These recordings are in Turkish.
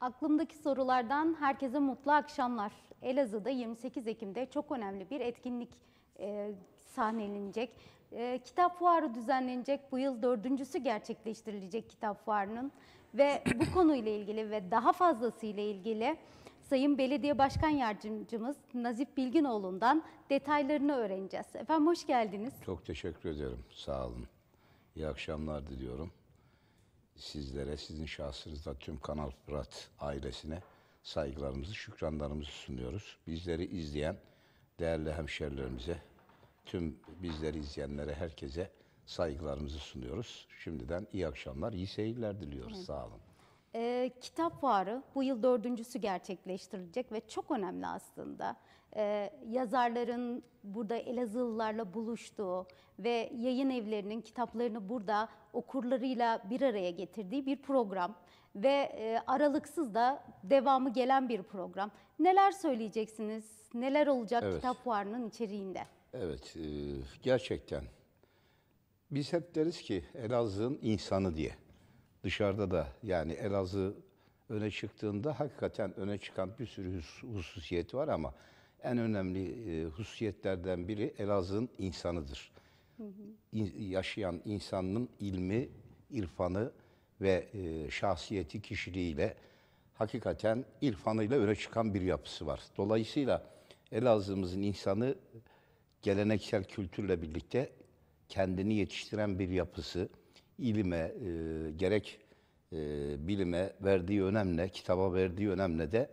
Aklımdaki sorulardan herkese mutlu akşamlar. Elazığ'da 28 Ekim'de çok önemli bir etkinlik e, sahnelenecek. E, kitap fuarı düzenlenecek. Bu yıl dördüncüsü gerçekleştirilecek kitap fuarının. Ve bu konuyla ilgili ve daha fazlasıyla ilgili Sayın Belediye Başkan Yardımcımız Nazif Bilginoğlu'ndan detaylarını öğreneceğiz. Efendim hoş geldiniz. Çok teşekkür ederim. Sağ olun. İyi akşamlar diliyorum sizlere, sizin şahsınızda tüm Kanal Fırat ailesine saygılarımızı, şükranlarımızı sunuyoruz. Bizleri izleyen değerli hemşerilerimize, tüm bizleri izleyenlere, herkese saygılarımızı sunuyoruz. Şimdiden iyi akşamlar, iyi seyirler diliyoruz. Evet. Sağ olun. Ee, kitap Fuarı bu yıl dördüncüsü gerçekleştirilecek ve çok önemli aslında e, yazarların burada Elazığlılarla buluştuğu ve yayın evlerinin kitaplarını burada okurlarıyla bir araya getirdiği bir program ve e, aralıksız da devamı gelen bir program. Neler söyleyeceksiniz? Neler olacak evet. kitap fuarının içeriğinde? Evet, e, gerçekten biz hep deriz ki Elazığ'ın insanı diye. Dışarıda da yani Elazığ öne çıktığında hakikaten öne çıkan bir sürü hususiyeti var ama en önemli e, hususiyetlerden biri Elazığ'ın insanıdır. Hı hı. yaşayan insanın ilmi, irfanı ve e, şahsiyeti kişiliğiyle hakikaten irfanıyla öne çıkan bir yapısı var. Dolayısıyla Elazığ'ımızın insanı geleneksel kültürle birlikte kendini yetiştiren bir yapısı, ilime, e, gerek e, bilime verdiği önemle, kitaba verdiği önemle de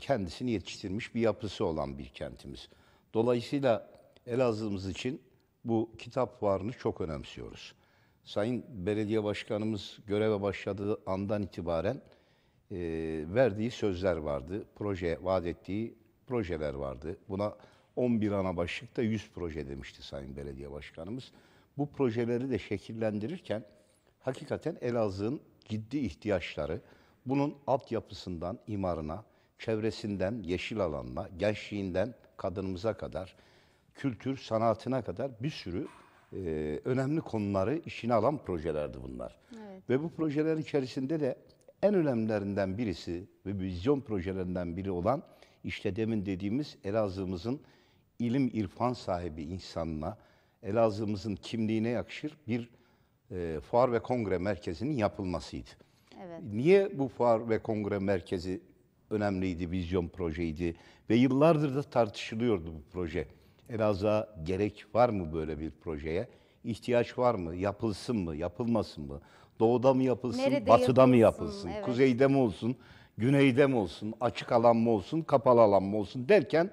kendisini yetiştirmiş bir yapısı olan bir kentimiz. Dolayısıyla Elazığ'ımız için bu kitap varını çok önemsiyoruz. Sayın Belediye Başkanımız göreve başladığı andan itibaren e, verdiği sözler vardı. Proje vaat ettiği projeler vardı. Buna 11 ana başlıkta 100 proje demişti Sayın Belediye Başkanımız. Bu projeleri de şekillendirirken hakikaten Elazığ'ın ciddi ihtiyaçları bunun altyapısından imarına, çevresinden yeşil alanla, gençliğinden kadınımıza kadar, kültür sanatına kadar bir sürü e, önemli konuları işine alan projelerdi bunlar. Evet. Ve bu projeler içerisinde de en önemlilerinden birisi ve vizyon projelerinden biri olan işte demin dediğimiz Elazığ'ımızın ilim irfan sahibi insanına, Elazığ'ımızın kimliğine yakışır bir e, fuar ve kongre merkezinin yapılmasıydı. Evet. Niye bu fuar ve kongre merkezi önemliydi, vizyon projeydi ve yıllardır da tartışılıyordu bu proje. Elazığ'a gerek var mı böyle bir projeye? İhtiyaç var mı? Yapılsın mı? Yapılmasın mı? Doğuda mı yapılsın? Nerede batıda yapılsın, mı yapılsın? Evet. Kuzeyde mi olsun? Güneyde mi olsun? Açık alan mı olsun? Kapalı alan mı olsun? Derken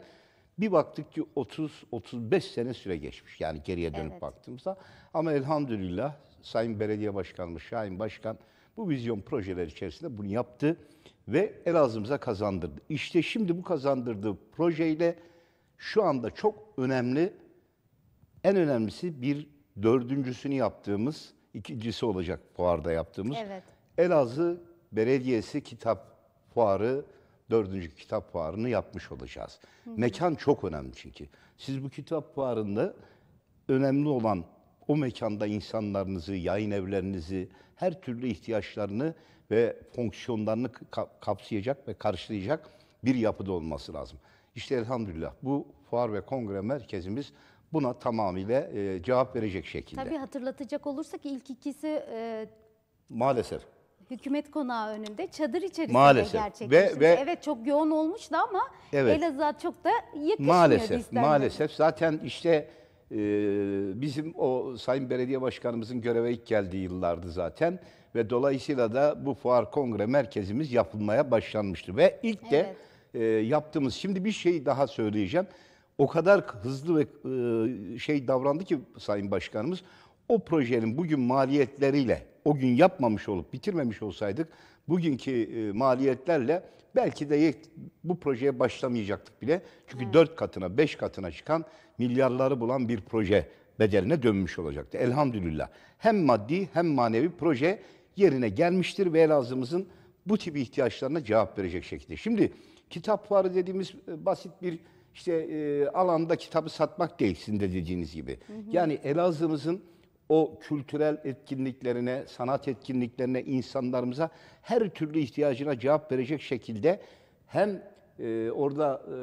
bir baktık ki 30-35 sene süre geçmiş. Yani geriye dönüp evet. baktığımızda. Ama elhamdülillah Sayın Belediye Başkanımız Şahin Başkan bu vizyon projeler içerisinde bunu yaptı ve Elazığ'ımıza kazandırdı. İşte şimdi bu kazandırdığı projeyle şu anda çok önemli, en önemlisi bir dördüncüsünü yaptığımız, ikincisi olacak fuarda yaptığımız. Evet. Elazığ Belediyesi Kitap Fuarı, dördüncü kitap fuarını yapmış olacağız. Hı. Mekan çok önemli çünkü. Siz bu kitap fuarında önemli olan o mekanda insanlarınızı, yayın evlerinizi, her türlü ihtiyaçlarını ve fonksiyonlarını kapsayacak ve karşılayacak bir yapıda olması lazım. İşte elhamdülillah bu fuar ve kongre merkezimiz buna tamamıyla e, cevap verecek şekilde. Tabii hatırlatacak olursak ilk ikisi e, maalesef hükümet konağı önünde çadır içerisinde maalesef. gerçekleşti. Ve, ve, evet çok yoğun olmuştu ama evet, Elazığ çok da yakışmıyordu Maalesef, maalesef. Zaten işte e, bizim o Sayın Belediye Başkanımızın göreve ilk geldiği yıllardı zaten ve dolayısıyla da bu fuar kongre merkezimiz yapılmaya başlanmıştı. Ve ilk de e, yaptığımız, şimdi bir şey daha söyleyeceğim. O kadar hızlı ve e, şey davrandı ki Sayın Başkanımız, o projenin bugün maliyetleriyle, o gün yapmamış olup bitirmemiş olsaydık, bugünkü e, maliyetlerle belki de yek- bu projeye başlamayacaktık bile. Çünkü dört katına, beş katına çıkan milyarları bulan bir proje bedeline dönmüş olacaktı. Elhamdülillah. Hem maddi hem manevi proje yerine gelmiştir ve Elazığ'ımızın bu tip ihtiyaçlarına cevap verecek şekilde. Şimdi kitap fuarı dediğimiz e, basit bir işte e, alanda kitabı satmak değil sizin de dediğiniz gibi. Hı hı. Yani Elazığ'ımızın o kültürel etkinliklerine, sanat etkinliklerine, insanlarımıza her türlü ihtiyacına cevap verecek şekilde hem e, orada e,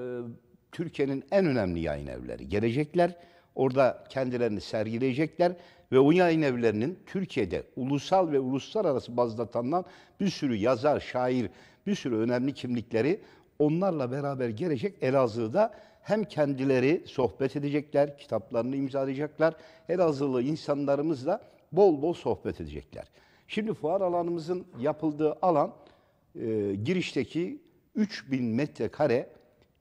Türkiye'nin en önemli yayın evleri gelecekler, orada kendilerini sergileyecekler ve o yayın evlerinin Türkiye'de ulusal ve uluslararası bazda tanınan bir sürü yazar, şair, bir sürü önemli kimlikleri onlarla beraber gelecek Elazığ'da hem kendileri sohbet edecekler, kitaplarını imzalayacaklar. Elazığlı insanlarımızla bol bol sohbet edecekler. Şimdi fuar alanımızın yapıldığı alan e, girişteki 3000 metrekare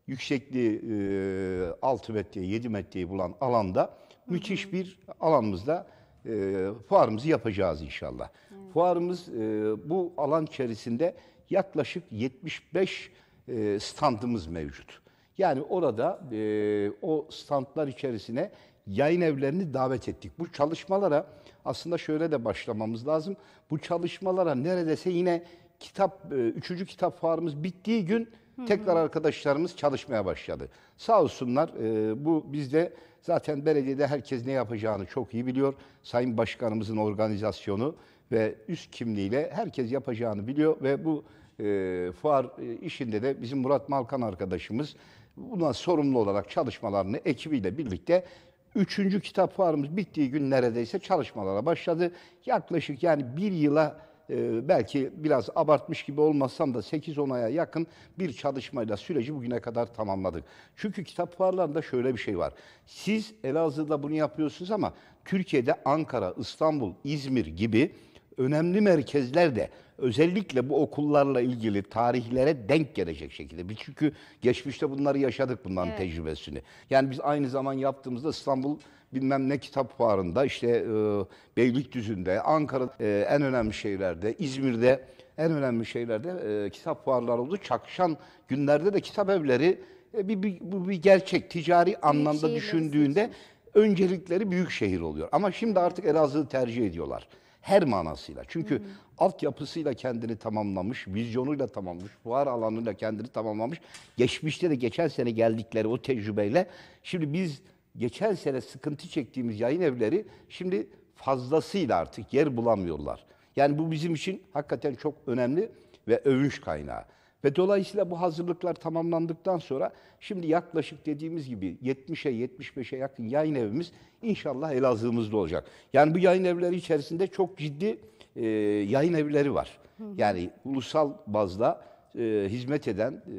yüksekliği e, 6 metreye 7 metreyi bulan alanda müthiş bir alanımızda e, fuarımızı yapacağız inşallah. Evet. Fuarımız e, bu alan içerisinde yaklaşık 75 e, standımız mevcut. Yani orada e, o standlar içerisine yayın evlerini davet ettik. Bu çalışmalara aslında şöyle de başlamamız lazım. Bu çalışmalara neredeyse yine kitap, e, üçüncü kitap fuarımız bittiği gün Tekrar arkadaşlarımız çalışmaya başladı. Sağ olsunlar e, bu bizde Zaten belediyede herkes ne yapacağını çok iyi biliyor. Sayın Başkanımızın organizasyonu ve üst kimliğiyle herkes yapacağını biliyor ve bu e, fuar e, işinde de bizim Murat Malkan arkadaşımız buna sorumlu olarak çalışmalarını ekibiyle birlikte Üçüncü kitap fuarımız bittiği gün neredeyse çalışmalara başladı. Yaklaşık yani bir yıla ee, belki biraz abartmış gibi olmasam da 8-10 aya yakın bir çalışmayla süreci bugüne kadar tamamladık. Çünkü kitap fuarlarında şöyle bir şey var. Siz Elazığ'da bunu yapıyorsunuz ama Türkiye'de Ankara, İstanbul, İzmir gibi önemli merkezlerde özellikle bu okullarla ilgili tarihlere denk gelecek şekilde. çünkü geçmişte bunları yaşadık bunların evet. tecrübesini. Yani biz aynı zaman yaptığımızda İstanbul bilmem ne kitap fuarında, işte e, Beylikdüzü'nde, Ankara'da e, en önemli şeylerde, İzmir'de en önemli şeylerde e, kitap fuarları oldu. Çakışan günlerde de kitap evleri e, bir, bir, bu bir gerçek. Ticari büyük anlamda düşündüğünde seçim. öncelikleri büyük şehir oluyor. Ama şimdi artık Elazığ'ı tercih ediyorlar her manasıyla. Çünkü hı hı. altyapısıyla kendini tamamlamış, vizyonuyla tamamlamış, fuar alanıyla kendini tamamlamış. Geçmişte de geçen sene geldikleri o tecrübeyle şimdi biz geçen sene sıkıntı çektiğimiz yayın evleri şimdi fazlasıyla artık yer bulamıyorlar. Yani bu bizim için hakikaten çok önemli ve övünç kaynağı. Ve dolayısıyla bu hazırlıklar tamamlandıktan sonra şimdi yaklaşık dediğimiz gibi 70'e 75'e yakın yayın evimiz inşallah Elazığ'ımızda olacak. Yani bu yayın evleri içerisinde çok ciddi e, yayın evleri var. Yani ulusal bazda e, hizmet eden e,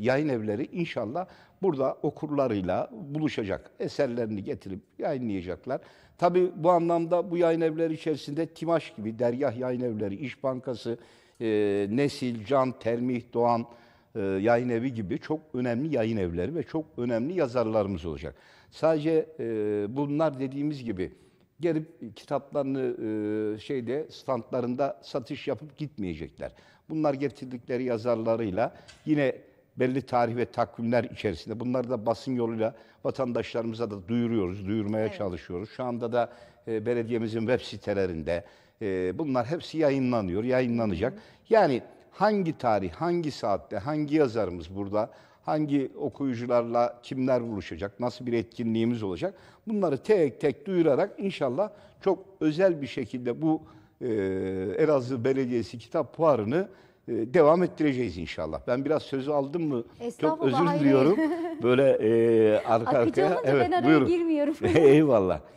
yayın evleri inşallah burada okurlarıyla buluşacak. Eserlerini getirip yayınlayacaklar. Tabi bu anlamda bu yayın evleri içerisinde Timaş gibi dergah yayın evleri, İş Bankası, e, Nesil, Can, Termih, Doğan e, yayın evi gibi çok önemli yayın evleri ve çok önemli yazarlarımız olacak. Sadece e, bunlar dediğimiz gibi gelip kitaplarını e, şeyde standlarında satış yapıp gitmeyecekler. Bunlar getirdikleri yazarlarıyla yine belli tarih ve takvimler içerisinde bunları da basın yoluyla vatandaşlarımıza da duyuruyoruz, duyurmaya evet. çalışıyoruz. Şu anda da e, belediyemizin web sitelerinde e, bunlar hepsi yayınlanıyor, yayınlanacak. Hı. Yani hangi tarih, hangi saatte, hangi yazarımız burada, hangi okuyucularla kimler buluşacak, nasıl bir etkinliğimiz olacak bunları tek tek duyurarak inşallah çok özel bir şekilde bu e, Elazığ Belediyesi kitap fuarını e, devam ettireceğiz inşallah. Ben biraz sözü aldım mı çok özür hayır. diliyorum. Böyle e, arka arkaya. Evet, ben araya girmiyorum. Eyvallah.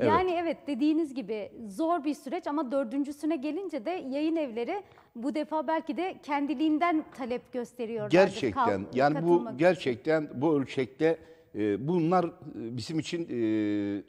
Evet. Yani evet dediğiniz gibi zor bir süreç ama dördüncüsüne gelince de yayın evleri bu defa belki de kendiliğinden talep gösteriyorlar. Gerçekten yani bu gerçekten bu ölçekte ee, e, bunlar bizim için e,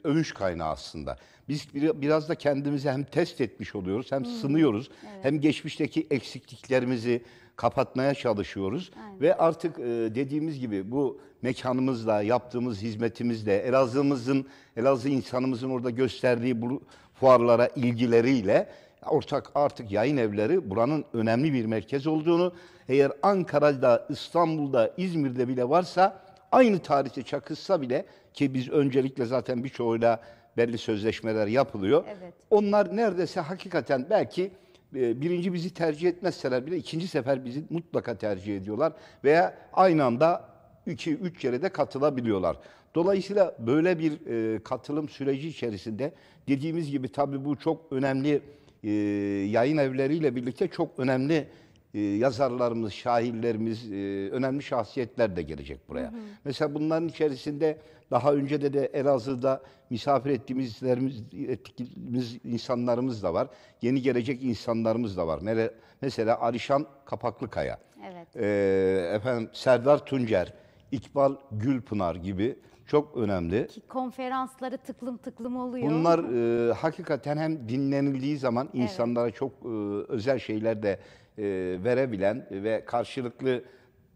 övünç kaynağı aslında. Biz biraz da kendimizi hem test etmiş oluyoruz hem hmm. sınıyoruz. Evet. Hem geçmişteki eksikliklerimizi kapatmaya çalışıyoruz. Aynen. Ve artık e, dediğimiz gibi bu mekanımızla, yaptığımız hizmetimizle, Elazığ'ımızın, Elazığ insanımızın orada gösterdiği bu fuarlara ilgileriyle ortak artık yayın evleri buranın önemli bir merkez olduğunu, eğer Ankara'da, İstanbul'da, İzmir'de bile varsa aynı tarihte çakışsa bile ki biz öncelikle zaten birçoğuyla belli sözleşmeler yapılıyor. Evet. Onlar neredeyse hakikaten belki e, birinci bizi tercih etmezseler bile ikinci sefer bizi mutlaka tercih ediyorlar veya aynı anda iki üç yere de katılabiliyorlar. Dolayısıyla böyle bir e, katılım süreci içerisinde dediğimiz gibi tabii bu çok önemli e, yayın evleriyle birlikte çok önemli ee, yazarlarımız, şairlerimiz, e, önemli şahsiyetler de gelecek buraya. Hı hı. Mesela bunların içerisinde daha önce de de Elazığ'da misafir ettiğimizlerimiz ettiğimiz insanlarımız da var. Yeni gelecek insanlarımız da var. Mesela Arişan Kapaklıkaya. Evet. Ee, efendim Serdar Tuncer, İkbal Gülpınar gibi çok önemli. Ki konferansları tıklım tıklım oluyor. Bunlar e, hakikaten hem dinlenildiği zaman evet. insanlara çok e, özel şeyler de e, verebilen ve karşılıklı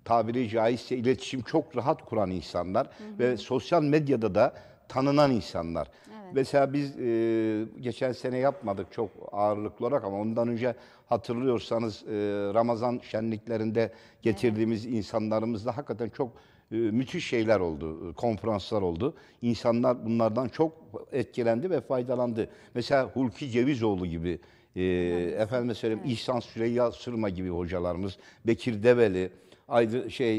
tabiri caizse iletişim çok rahat kuran insanlar hı hı. ve sosyal medyada da tanınan insanlar. Evet. Mesela biz e, geçen sene yapmadık çok ağırlıklı olarak ama ondan önce hatırlıyorsanız e, Ramazan şenliklerinde getirdiğimiz evet. insanlarımızla hakikaten çok e, müthiş şeyler oldu, e, konferanslar oldu. İnsanlar bunlardan çok etkilendi ve faydalandı. Mesela Hulki Cevizoğlu gibi e, efendime söyleyeyim evet. İhsan Süreyya Sırma gibi hocalarımız, Bekir Develi, Aydın, şey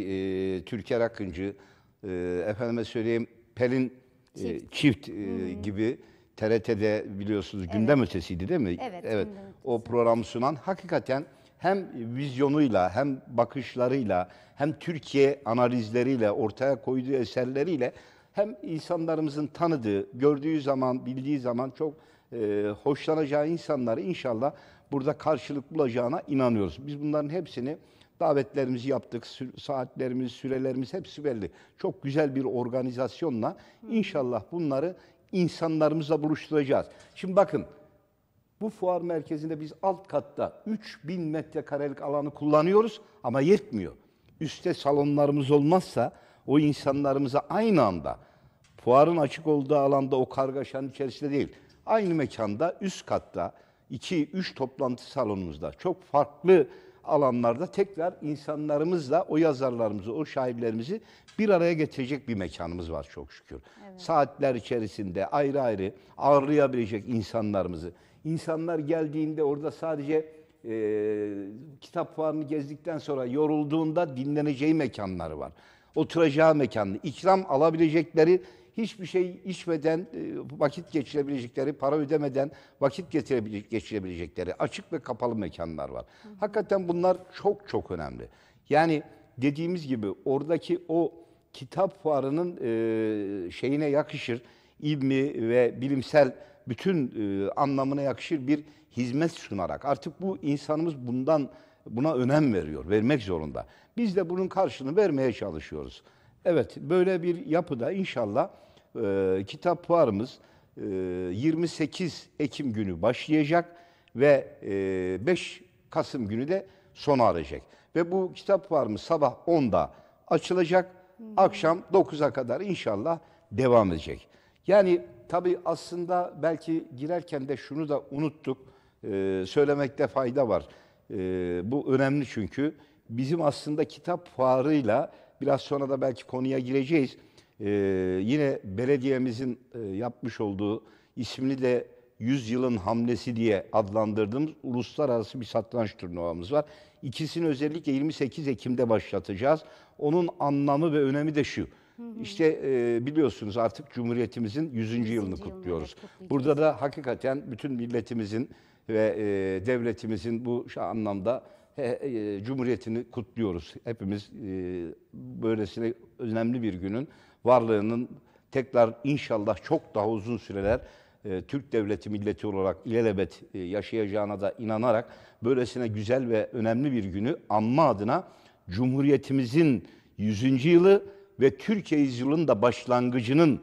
e, Türker Akıncı, e, efendime söyleyeyim Pelin e, çift, e, çift e, gibi TRT'de biliyorsunuz gündem evet. ötesiydi değil mi? Evet. evet. O programı sunan hakikaten hem vizyonuyla hem bakışlarıyla hem Türkiye analizleriyle ortaya koyduğu eserleriyle hem insanlarımızın tanıdığı, gördüğü zaman, bildiği zaman çok e, hoşlanacağı insanları inşallah burada karşılık bulacağına inanıyoruz. Biz bunların hepsini davetlerimizi yaptık, saatlerimiz, sürelerimiz hepsi belli. Çok güzel bir organizasyonla inşallah bunları insanlarımızla buluşturacağız. Şimdi bakın bu fuar merkezinde biz alt katta 3000 metrekarelik alanı kullanıyoruz ama yetmiyor. Üste salonlarımız olmazsa o insanlarımıza aynı anda fuarın açık olduğu alanda o kargaşanın içerisinde değil. Aynı mekanda üst katta 2-3 toplantı salonumuzda çok farklı alanlarda tekrar insanlarımızla o yazarlarımızı, o şairlerimizi bir araya getirecek bir mekanımız var çok şükür. Evet. Saatler içerisinde ayrı ayrı ağırlayabilecek insanlarımızı. İnsanlar geldiğinde orada sadece e, kitap fuarını gezdikten sonra yorulduğunda dinleneceği mekanları var. Oturacağı mekanı, ikram alabilecekleri hiçbir şey içmeden e, vakit geçirebilecekleri, para ödemeden vakit geçirebilecekleri açık ve kapalı mekanlar var. Hı. Hakikaten bunlar çok çok önemli. Yani dediğimiz gibi oradaki o kitap fuarının e, şeyine yakışır, ilmi ve bilimsel bütün e, anlamına yakışır bir hizmet sunarak. Artık bu insanımız bundan buna önem veriyor, vermek zorunda. Biz de bunun karşılığını vermeye çalışıyoruz. Evet, böyle bir yapıda inşallah e, kitap fuarımız e, 28 Ekim günü başlayacak ve e, 5 Kasım günü de sona erecek. Ve bu kitap fuarımız sabah 10'da açılacak, hmm. akşam 9'a kadar inşallah devam edecek. Yani tabii aslında belki girerken de şunu da unuttuk, e, söylemekte fayda var. E, bu önemli çünkü bizim aslında kitap fuarıyla biraz sonra da belki konuya gireceğiz ee, yine belediyemizin e, yapmış olduğu ismini de 100 Yılın hamlesi diye adlandırdığımız uluslararası bir satranç turnuvamız var. İkisini özellikle 28 Ekim'de başlatacağız. Onun anlamı ve önemi de şu. İşte e, biliyorsunuz artık Cumhuriyetimizin 100. 100. yılını kutluyoruz. Burada da hakikaten bütün milletimizin ve e, devletimizin bu anlamda he, e, Cumhuriyetini kutluyoruz. Hepimiz e, böylesine önemli bir günün varlığının tekrar inşallah çok daha uzun süreler e, Türk devleti milleti olarak ilelebet e, yaşayacağına da inanarak böylesine güzel ve önemli bir günü anma adına Cumhuriyetimizin 100. yılı ve Türkiye yüzyılının da başlangıcının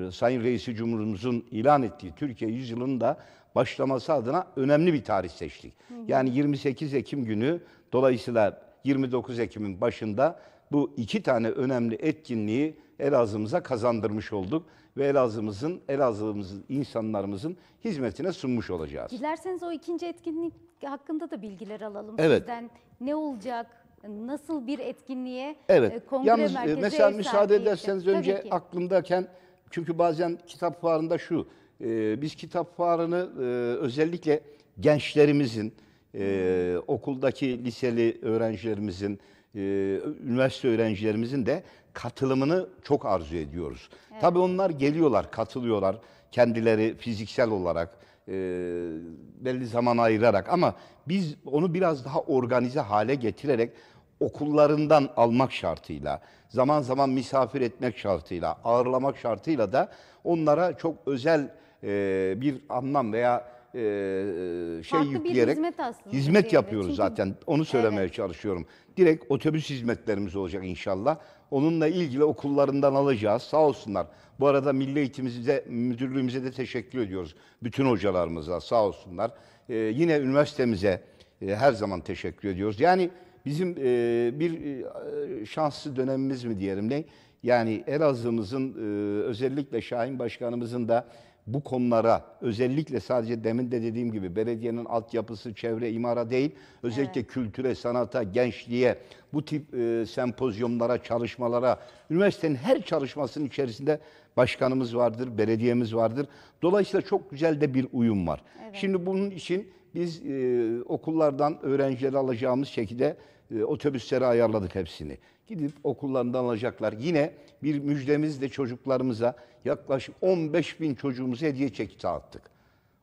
e, Sayın Reisi Cumhurumuzun ilan ettiği Türkiye yüzyılının da başlaması adına önemli bir tarih seçtik. Hı hı. Yani 28 Ekim günü dolayısıyla 29 Ekim'in başında bu iki tane önemli etkinliği Elazığ'ımıza kazandırmış olduk ve Elazığ'ımızın, Elazığ'ımızın insanlarımızın hizmetine sunmuş olacağız. Dilerseniz o ikinci etkinlik hakkında da bilgiler alalım evet. sizden. Ne olacak? Nasıl bir etkinliğe evet. E, kongre Yalnız, e, merkezi mesela müsaade ederseniz için. önce Tabii aklımdayken çünkü bazen kitap fuarında şu e, biz kitap fuarını e, özellikle gençlerimizin e, okuldaki liseli öğrencilerimizin, e, üniversite öğrencilerimizin de katılımını çok arzu ediyoruz. Evet. Tabii onlar geliyorlar, katılıyorlar. Kendileri fiziksel olarak e, belli zaman ayırarak ama biz onu biraz daha organize hale getirerek okullarından almak şartıyla, zaman zaman misafir etmek şartıyla, ağırlamak şartıyla da onlara çok özel e, bir anlam veya e, e, şey Farklı yükleyerek bir hizmet, aslında hizmet yapıyoruz Çünkü, zaten. Onu söylemeye evet. çalışıyorum. Direkt otobüs hizmetlerimiz olacak inşallah. Onunla ilgili okullarından alacağız. Sağ olsunlar. Bu arada Milli Eğitimimize, müdürlüğümüze de teşekkür ediyoruz. Bütün hocalarımıza sağ olsunlar. E, yine üniversitemize e, her zaman teşekkür ediyoruz. Yani bizim e, bir e, şanslı dönemimiz mi diyelim ne? Yani Elazığ'ımızın e, özellikle Şahin Başkanımızın da bu konulara özellikle sadece demin de dediğim gibi belediyenin altyapısı, çevre, imara değil özellikle evet. kültüre, sanata, gençliğe bu tip e, sempozyumlara, çalışmalara üniversitenin her çalışmasının içerisinde başkanımız vardır, belediyemiz vardır. Dolayısıyla çok güzel de bir uyum var. Evet. Şimdi bunun için biz e, okullardan öğrencileri alacağımız şekilde e, otobüsleri ayarladık hepsini gidip okullarından alacaklar. Yine bir müjdemiz de çocuklarımıza yaklaşık 15 bin çocuğumuza hediye çeki dağıttık.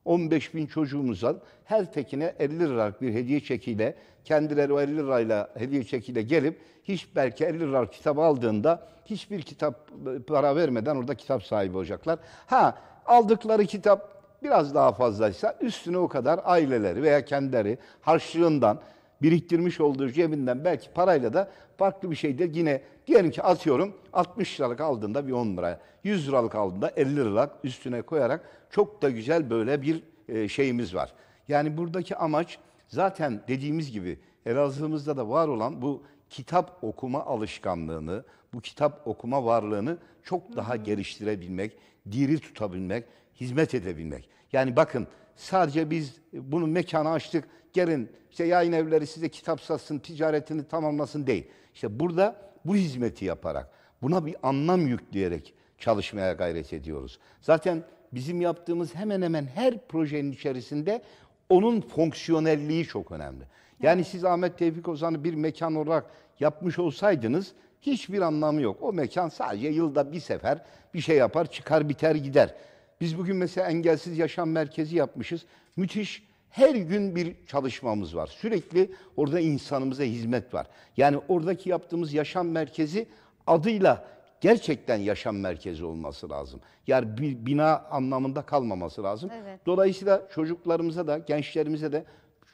15 bin çocuğumuzdan her tekine 50 liralık bir hediye çekiyle kendileri o 50 lirayla hediye çekiyle gelip hiç belki 50 liralık kitap aldığında hiçbir kitap e, para vermeden orada kitap sahibi olacaklar. Ha aldıkları kitap biraz daha fazlaysa üstüne o kadar aileleri veya kendileri harçlığından biriktirmiş olduğu cebinden belki parayla da farklı bir şeydir. Yine diyelim ki atıyorum 60 liralık aldığında bir 10 liraya, 100 liralık aldığında 50 liralık üstüne koyarak çok da güzel böyle bir e, şeyimiz var. Yani buradaki amaç zaten dediğimiz gibi Elazığ'ımızda da var olan bu kitap okuma alışkanlığını, bu kitap okuma varlığını çok daha geliştirebilmek, diri tutabilmek, hizmet edebilmek. Yani bakın Sadece biz bunun mekanı açtık. Gelin işte yayın evleri size kitap satsın, ticaretini tamamlasın değil. İşte burada bu hizmeti yaparak, buna bir anlam yükleyerek çalışmaya gayret ediyoruz. Zaten bizim yaptığımız hemen hemen her projenin içerisinde onun fonksiyonelliği çok önemli. Yani siz Ahmet Tevfik Ozan'ı bir mekan olarak yapmış olsaydınız hiçbir anlamı yok. O mekan sadece yılda bir sefer bir şey yapar, çıkar biter gider. Biz bugün mesela engelsiz yaşam merkezi yapmışız. Müthiş her gün bir çalışmamız var. Sürekli orada insanımıza hizmet var. Yani oradaki yaptığımız yaşam merkezi adıyla gerçekten yaşam merkezi olması lazım. Yani bir bina anlamında kalmaması lazım. Evet. Dolayısıyla çocuklarımıza da gençlerimize de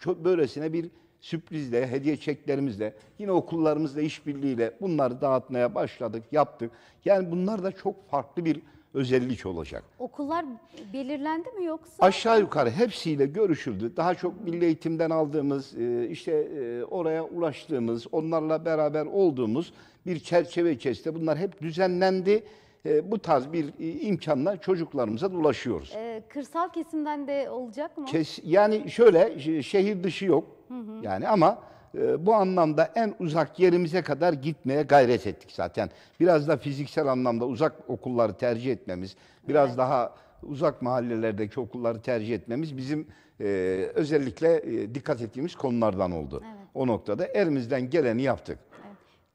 böylesine bir sürprizle, hediye çeklerimizle, yine okullarımızla işbirliğiyle bunları dağıtmaya başladık, yaptık. Yani bunlar da çok farklı bir özellik olacak. Okullar belirlendi mi yoksa? Aşağı yukarı hepsiyle görüşüldü. Daha çok milli eğitimden aldığımız, e, işte e, oraya ulaştığımız, onlarla beraber olduğumuz bir çerçeve içerisinde bunlar hep düzenlendi. E, bu tarz bir imkanla çocuklarımıza ulaşıyoruz. Ee, kırsal kesimden de olacak mı? Kes, yani şöyle şehir dışı yok hı hı. yani ama ee, bu anlamda en uzak yerimize kadar gitmeye gayret ettik zaten. Biraz da fiziksel anlamda uzak okulları tercih etmemiz, biraz evet. daha uzak mahallelerdeki okulları tercih etmemiz bizim e, özellikle e, dikkat ettiğimiz konulardan oldu. Evet. O noktada elimizden geleni yaptık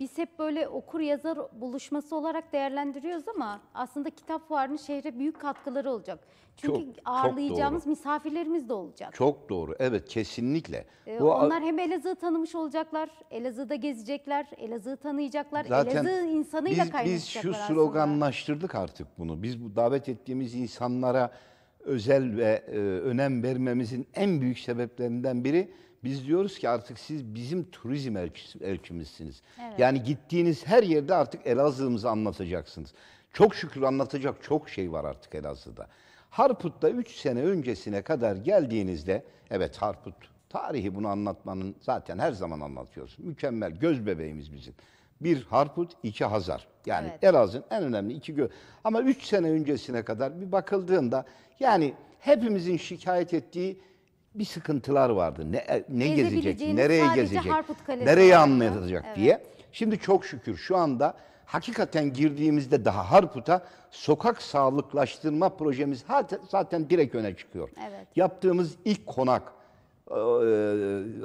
biz hep böyle okur yazar buluşması olarak değerlendiriyoruz ama aslında kitap fuarının şehre büyük katkıları olacak. Çünkü Çok- ağırlayacağımız doğru. misafirlerimiz de olacak. Çok doğru. Evet kesinlikle. Ee, Bu onlar hem Elazığ'ı tanımış olacaklar, Elazığ'da gezecekler, Elazığ'ı tanıyacaklar, Elazığ insanıyla biz, kaynaşacaklar biz şu aslında. sloganlaştırdık artık bunu. Biz bu davet ettiğimiz insanlara özel ve e, önem vermemizin en büyük sebeplerinden biri biz diyoruz ki artık siz bizim turizm elçimizsiniz. Evet. Yani gittiğiniz her yerde artık Elazığ'ımızı anlatacaksınız. Çok şükür anlatacak çok şey var artık Elazığ'da. Harput'ta 3 sene öncesine kadar geldiğinizde, evet Harput tarihi bunu anlatmanın zaten her zaman anlatıyoruz. Mükemmel göz bebeğimiz bizim. Bir Harput, iki Hazar. Yani evet. Elazığ'ın en önemli iki göz. Ama 3 sene öncesine kadar bir bakıldığında yani hepimizin şikayet ettiği bir sıkıntılar vardı. Ne, e, ne gezecek, nereye gezecek, nereye anlatacak evet. diye. Şimdi çok şükür şu anda hakikaten girdiğimizde daha Harput'a sokak sağlıklaştırma projemiz zaten direkt öne çıkıyor. Evet. Yaptığımız ilk konak, e, e,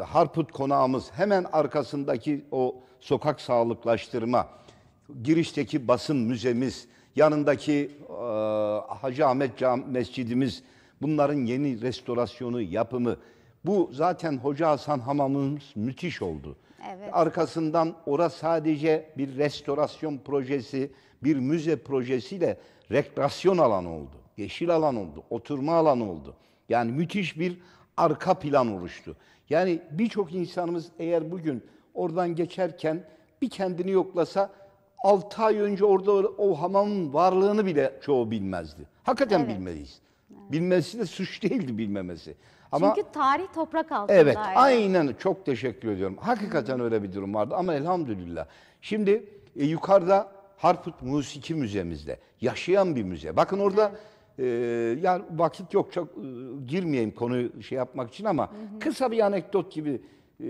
Harput konağımız hemen arkasındaki o sokak sağlıklaştırma, girişteki basın müzemiz, yanındaki e, Hacı Ahmet Cam Mescidimiz, Bunların yeni restorasyonu, yapımı. Bu zaten Hoca Hasan Hamamımız müthiş oldu. Evet. Arkasından ora sadece bir restorasyon projesi, bir müze projesiyle rekreasyon alanı oldu. Yeşil alan oldu, oturma alanı oldu. Yani müthiş bir arka plan oluştu. Yani birçok insanımız eğer bugün oradan geçerken bir kendini yoklasa 6 ay önce orada o hamamın varlığını bile çoğu bilmezdi. Hakikaten evet. bilmeliyiz. Bilmesi de suç değildi bilmemesi. Ama Çünkü tarih toprak altında. Evet aynen çok teşekkür ediyorum. Hakikaten öyle bir durum vardı ama elhamdülillah. Şimdi e, yukarıda Harput Musiki Müzemizde yaşayan bir müze. Bakın orada e, yani vakit yok çok e, girmeyeyim konuyu şey yapmak için ama kısa bir anekdot gibi e,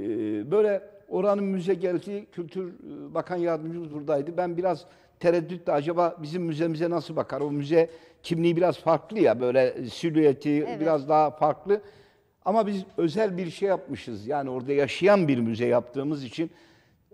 böyle oranın müze geldi Kültür e, Bakan Yardımcımız buradaydı. Ben biraz tereddütle acaba bizim müzemize nasıl bakar o müze kimliği biraz farklı ya böyle silüeti evet. biraz daha farklı. Ama biz özel bir şey yapmışız. Yani orada yaşayan bir müze yaptığımız için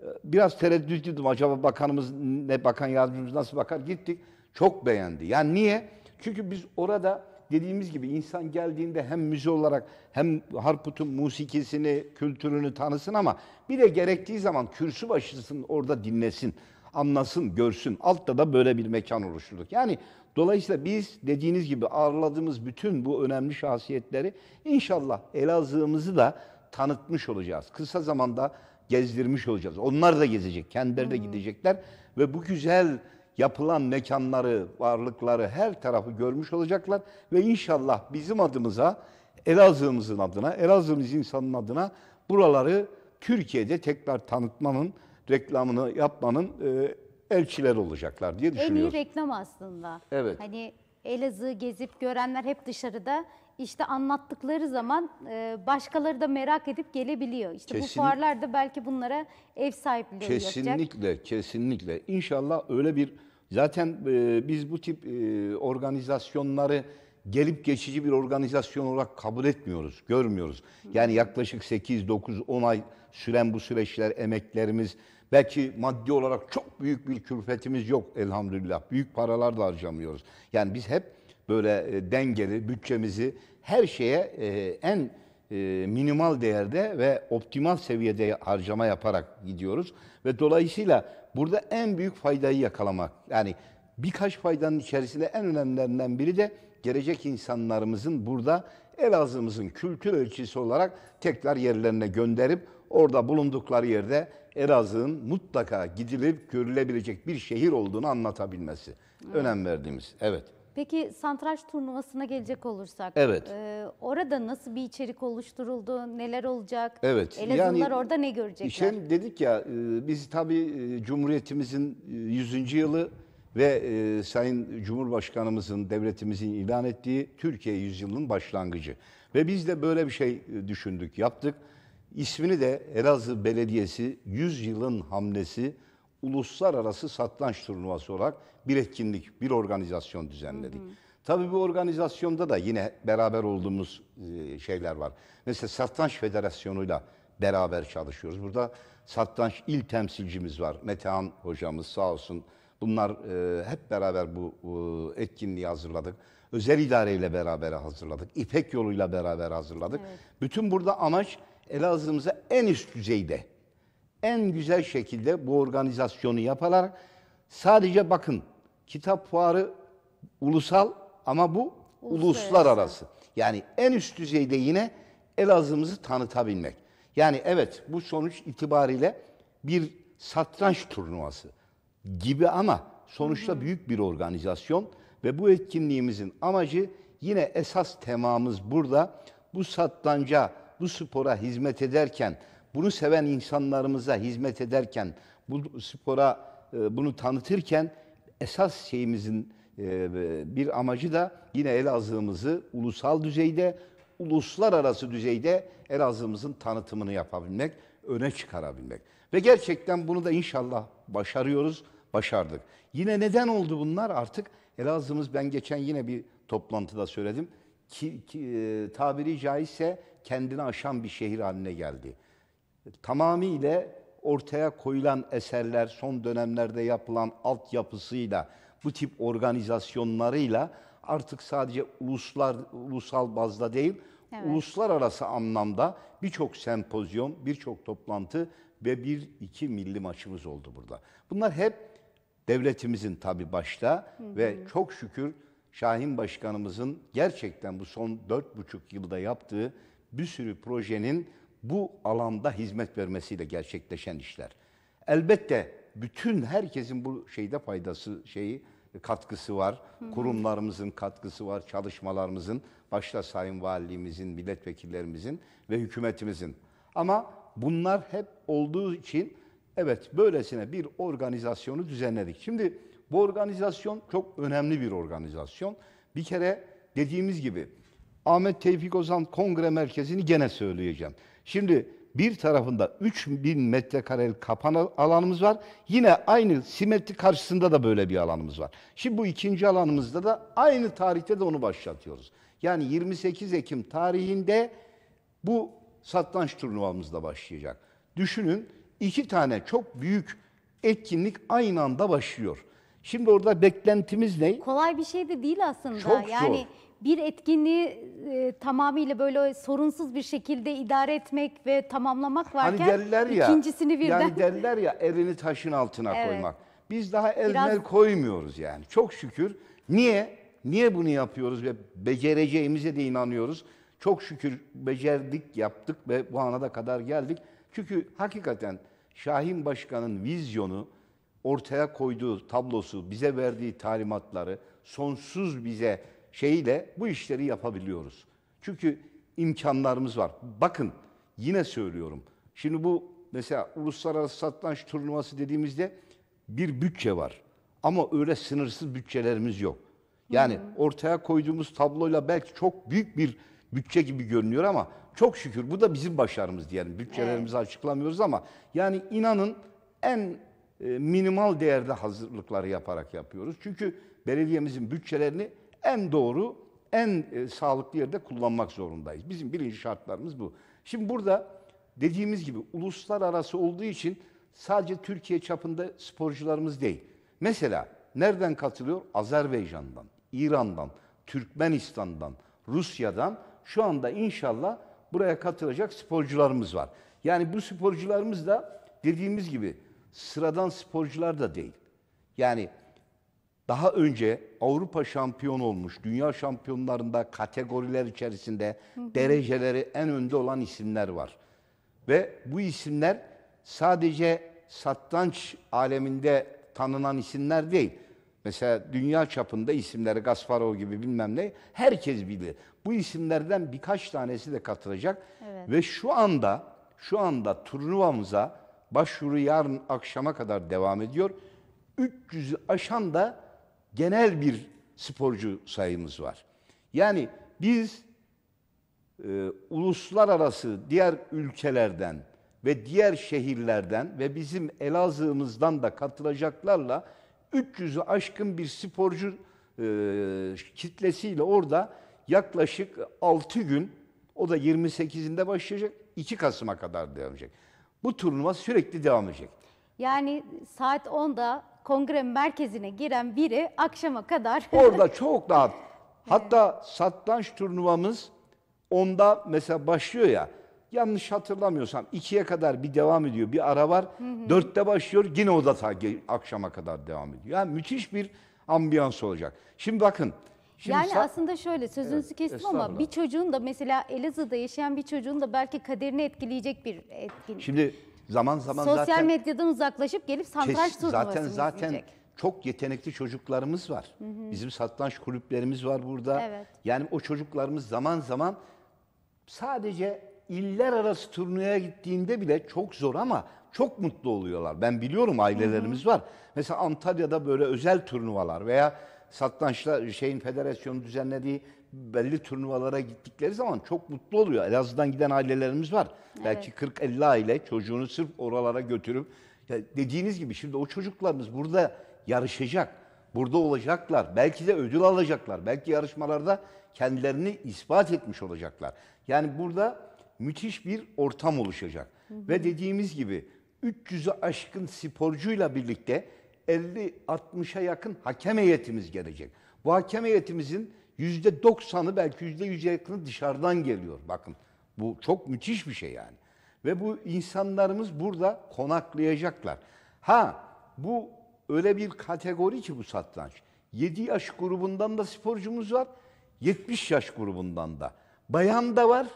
e, biraz tereddütlüydüm. Acaba bakanımız ne bakan yardımcımız nasıl bakar? Gittik. Çok beğendi. Yani niye? Çünkü biz orada dediğimiz gibi insan geldiğinde hem müze olarak hem Harput'un musikisini, kültürünü tanısın ama bir de gerektiği zaman kürsü başısın orada dinlesin, anlasın, görsün. Altta da böyle bir mekan oluşturduk. Yani Dolayısıyla biz dediğiniz gibi ağırladığımız bütün bu önemli şahsiyetleri inşallah Elazığ'ımızı da tanıtmış olacağız. Kısa zamanda gezdirmiş olacağız. Onlar da gezecek, kendileri de gidecekler ve bu güzel yapılan mekanları, varlıkları her tarafı görmüş olacaklar ve inşallah bizim adımıza, Elazığ'ımızın adına, Elazığ'ımız insanın adına buraları Türkiye'de tekrar tanıtmanın, reklamını yapmanın e, elçiler olacaklar diye düşünüyorum. En iyi reklam aslında. Evet. Hani Elazığ'ı gezip görenler hep dışarıda işte anlattıkları zaman e, başkaları da merak edip gelebiliyor. İşte Kesin, bu fuarlar da belki bunlara ev sahipliği kesinlikle, yapacak. Kesinlikle, kesinlikle. İnşallah öyle bir zaten e, biz bu tip e, organizasyonları gelip geçici bir organizasyon olarak kabul etmiyoruz, görmüyoruz. Yani yaklaşık 8 9 10 ay süren bu süreçler, emeklerimiz, Belki maddi olarak çok büyük bir külfetimiz yok elhamdülillah. Büyük paralar da harcamıyoruz. Yani biz hep böyle e, dengeli bütçemizi her şeye e, en e, minimal değerde ve optimal seviyede harcama yaparak gidiyoruz. Ve dolayısıyla burada en büyük faydayı yakalamak. Yani birkaç faydanın içerisinde en önemlilerinden biri de gelecek insanlarımızın burada Elazığ'ımızın kültür ölçüsü olarak tekrar yerlerine gönderip orada bulundukları yerde Elazığ'ın mutlaka gidilip görülebilecek bir şehir olduğunu anlatabilmesi. Evet. Önem verdiğimiz. Evet. Peki santraç turnuvasına gelecek olursak. Evet. E, orada nasıl bir içerik oluşturuldu? Neler olacak? Evet. Elazığlılar yani, orada ne görecekler? Şimdi dedik ya e, biz tabii e, Cumhuriyetimizin 100. E, yılı ve e, Sayın Cumhurbaşkanımızın, devletimizin ilan ettiği Türkiye yüzyılının başlangıcı. Ve biz de böyle bir şey e, düşündük, yaptık. İsmini de Elazığ Belediyesi 100 yılın hamlesi uluslararası satranç turnuvası olarak bir etkinlik, bir organizasyon düzenledik. Hı hı. Tabii bu organizasyonda da yine beraber olduğumuz e, şeyler var. Mesela Satranç Federasyonu'yla beraber çalışıyoruz. Burada satranç il temsilcimiz var. Metehan hocamız sağ olsun. Bunlar e, hep beraber bu e, etkinliği hazırladık. Özel idareyle beraber hazırladık. İpek yoluyla beraber hazırladık. Evet. Bütün burada amaç Elazığ'ımıza en üst düzeyde, en güzel şekilde bu organizasyonu yaparlar. sadece bakın kitap fuarı ulusal ama bu uluslararası. uluslararası. Yani en üst düzeyde yine Elazığ'ımızı tanıtabilmek. Yani evet bu sonuç itibariyle bir satranç turnuvası gibi ama sonuçta büyük bir organizasyon ve bu etkinliğimizin amacı yine esas temamız burada bu satranca bu spora hizmet ederken, bunu seven insanlarımıza hizmet ederken, bu spora e, bunu tanıtırken esas şeyimizin e, bir amacı da yine Elazığ'ımızı ulusal düzeyde, uluslararası düzeyde Elazığ'ımızın tanıtımını yapabilmek, öne çıkarabilmek. Ve gerçekten bunu da inşallah başarıyoruz, başardık. Yine neden oldu bunlar artık? Elazığ'ımız ben geçen yine bir toplantıda söyledim. Ki, ki, e, tabiri caizse kendini aşan bir şehir haline geldi. Tamamıyla ortaya koyulan eserler, son dönemlerde yapılan altyapısıyla, bu tip organizasyonlarıyla artık sadece uluslar ulusal bazda değil, evet. uluslararası anlamda birçok sempozyon, birçok toplantı ve bir iki milli maçımız oldu burada. Bunlar hep devletimizin tabi başta hı hı. ve çok şükür Şahin Başkanımızın gerçekten bu son dört buçuk yılda yaptığı bir sürü projenin bu alanda hizmet vermesiyle gerçekleşen işler. Elbette bütün herkesin bu şeyde faydası şeyi katkısı var. Hı. Kurumlarımızın katkısı var, çalışmalarımızın, başta sayın valimizin, milletvekillerimizin ve hükümetimizin. Ama bunlar hep olduğu için evet böylesine bir organizasyonu düzenledik. Şimdi bu organizasyon çok önemli bir organizasyon. Bir kere dediğimiz gibi Ahmet Tevfik Ozan Kongre Merkezi'ni gene söyleyeceğim. Şimdi bir tarafında 3000 metrekarelik kapan alanımız var. Yine aynı simetri karşısında da böyle bir alanımız var. Şimdi bu ikinci alanımızda da aynı tarihte de onu başlatıyoruz. Yani 28 Ekim tarihinde bu satranç turnuvamız da başlayacak. Düşünün iki tane çok büyük etkinlik aynı anda başlıyor. Şimdi orada beklentimiz ne? Kolay bir şey de değil aslında. Çok yani zor bir etkinliği e, tamamıyla böyle sorunsuz bir şekilde idare etmek ve tamamlamak hani varken hani derler ya, ikincisini birden... Yani derler ya elini taşın altına evet. koymak. Biz daha el Biraz... koymuyoruz yani çok şükür. Niye? Niye bunu yapıyoruz ve becereceğimize de inanıyoruz. Çok şükür becerdik, yaptık ve bu ana da kadar geldik. Çünkü hakikaten Şahin Başkan'ın vizyonu, ortaya koyduğu tablosu, bize verdiği talimatları sonsuz bize şeyiyle bu işleri yapabiliyoruz. Çünkü imkanlarımız var. Bakın yine söylüyorum. Şimdi bu mesela uluslararası satranç turnuvası dediğimizde bir bütçe var. Ama öyle sınırsız bütçelerimiz yok. Yani hı hmm. ortaya koyduğumuz tabloyla belki çok büyük bir bütçe gibi görünüyor ama çok şükür bu da bizim başarımız diyelim. Bütçelerimizi evet. açıklamıyoruz ama yani inanın en e, minimal değerde hazırlıkları yaparak yapıyoruz. Çünkü belediyemizin bütçelerini en doğru, en e, sağlıklı yerde kullanmak zorundayız. Bizim birinci şartlarımız bu. Şimdi burada dediğimiz gibi uluslararası olduğu için sadece Türkiye çapında sporcularımız değil. Mesela nereden katılıyor? Azerbaycan'dan, İran'dan, Türkmenistan'dan, Rusya'dan şu anda inşallah buraya katılacak sporcularımız var. Yani bu sporcularımız da dediğimiz gibi sıradan sporcular da değil. Yani daha önce Avrupa şampiyon olmuş, dünya şampiyonlarında kategoriler içerisinde hı hı. dereceleri en önde olan isimler var. Ve bu isimler sadece satranç aleminde tanınan isimler değil. Mesela dünya çapında isimleri Gasparov gibi bilmem ne herkes bilir. Bu isimlerden birkaç tanesi de katılacak. Evet. Ve şu anda şu anda turnuvamıza başvuru yarın akşama kadar devam ediyor. 300'ü aşan da genel bir sporcu sayımız var. Yani biz e, uluslararası diğer ülkelerden ve diğer şehirlerden ve bizim Elazığ'ımızdan da katılacaklarla 300'ü aşkın bir sporcu e, kitlesiyle orada yaklaşık 6 gün o da 28'inde başlayacak 2 Kasım'a kadar devam edecek. Bu turnuva sürekli devam edecek. Yani saat 10'da kongre merkezine giren biri akşama kadar... Orada çok rahat. Hatta satranç turnuvamız onda mesela başlıyor ya. Yanlış hatırlamıyorsam ikiye kadar bir devam ediyor. Bir ara var. Hı hı. Dörtte başlıyor. Yine o da akşama kadar devam ediyor. Yani müthiş bir ambiyans olacak. Şimdi bakın. Şimdi yani aslında şöyle sözünüzü evet, kestim ama bir çocuğun da mesela Elazığ'da yaşayan bir çocuğun da belki kaderini etkileyecek bir etkinlik. Şimdi Zaman zaman Sosyal zaten... medyadan uzaklaşıp gelip satranç kes, turnuvası Zaten zaten izleyecek. çok yetenekli çocuklarımız var. Hı hı. Bizim satranç kulüplerimiz var burada. Evet. Yani o çocuklarımız zaman zaman sadece iller arası turnuvaya gittiğinde bile çok zor ama çok mutlu oluyorlar. Ben biliyorum ailelerimiz hı hı. var. Mesela Antalya'da böyle özel turnuvalar veya satrançla şeyin federasyonu düzenlediği belli turnuvalara gittikleri zaman çok mutlu oluyor. Elazığ'dan giden ailelerimiz var. Evet. Belki 40-50 aile çocuğunu sırf oralara götürüp ya dediğiniz gibi şimdi o çocuklarımız burada yarışacak. Burada olacaklar. Belki de ödül alacaklar. Belki yarışmalarda kendilerini ispat etmiş olacaklar. Yani burada müthiş bir ortam oluşacak. Hı hı. Ve dediğimiz gibi 300'ü aşkın sporcuyla birlikte 50-60'a yakın hakem heyetimiz gelecek. Bu hakem heyetimizin yüzde doksanı belki yüzde yüze yakını dışarıdan geliyor. Bakın bu çok müthiş bir şey yani. Ve bu insanlarımız burada konaklayacaklar. Ha bu öyle bir kategori ki bu satranç. 7 yaş grubundan da sporcumuz var. 70 yaş grubundan da. Bayan da var,